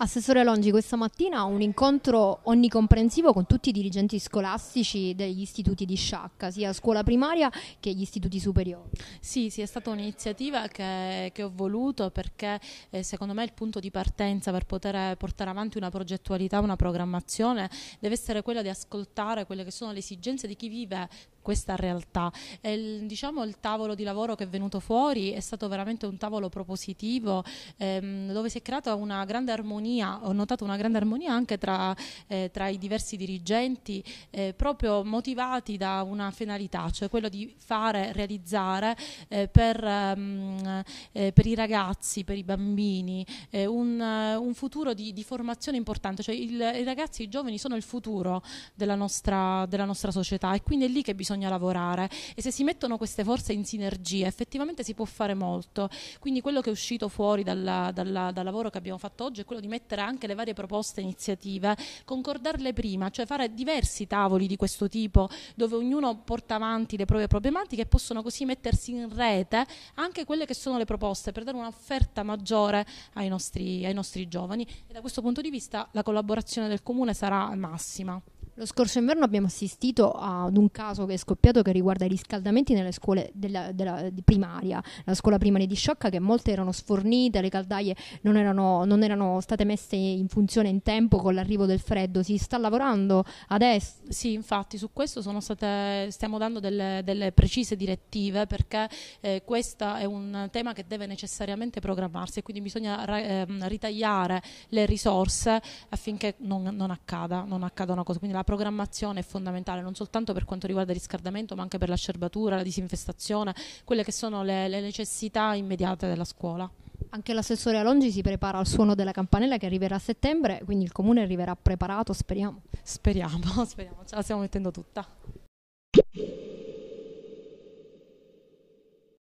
Assessore Longi, questa mattina un incontro onnicomprensivo con tutti i dirigenti scolastici degli istituti di Sciacca, sia scuola primaria che gli istituti superiori. Sì, sì è stata un'iniziativa che, che, ho voluto perché eh, secondo me il punto di partenza per poter eh, portare avanti una progettualità, una programmazione deve essere quella di ascoltare quelle che sono le esigenze di chi vive questa realtà. Il, diciamo il tavolo di lavoro che è venuto fuori è stato veramente un tavolo propositivo ehm, dove si è creata una grande armonia, ho notato una grande armonia anche tra, eh, tra i diversi dirigenti eh, proprio motivati da una finalità, cioè quello di fare, realizzare eh, per, ehm, eh, per, i ragazzi, per i bambini eh, un, un, futuro di, di, formazione importante, cioè il, i ragazzi, i giovani sono il futuro della nostra, della nostra società e quindi è lì che bisogna bisogna lavorare e se si mettono queste forze in sinergia effettivamente si può fare molto. Quindi quello che è uscito fuori dalla, dalla, dal lavoro che abbiamo fatto oggi è quello di mettere anche le varie proposte e iniziative, concordarle prima, cioè fare diversi tavoli di questo tipo dove ognuno porta avanti le proprie problematiche e possono così mettersi in rete anche quelle che sono le proposte per dare un'offerta maggiore ai nostri, ai nostri giovani e da questo punto di vista la collaborazione del comune sarà massima. Lo scorso inverno abbiamo assistito ad un caso che è scoppiato che riguarda i riscaldamenti nelle scuole della, della, di primaria, la scuola primaria di Sciocca, che molte erano sfornite, le caldaie non erano, non erano state messe in funzione in tempo con l'arrivo del freddo. Si sta lavorando adesso? Sì, infatti su questo state, stiamo dando delle, delle, precise direttive perché eh, questo è un tema che deve necessariamente programmarsi e quindi bisogna eh, ritagliare le risorse affinché non, non accada, non accada una cosa. Quindi la programmazione è fondamentale non soltanto per quanto riguarda il riscaldamento ma anche per la scerbatura, la disinfestazione, quelle che sono le, le necessità immediate della scuola. Anche l'assessore Alongi si prepara al suono della campanella che arriverà a settembre, quindi il comune arriverà preparato, speriamo. Speriamo, speriamo, ce la stiamo mettendo tutta.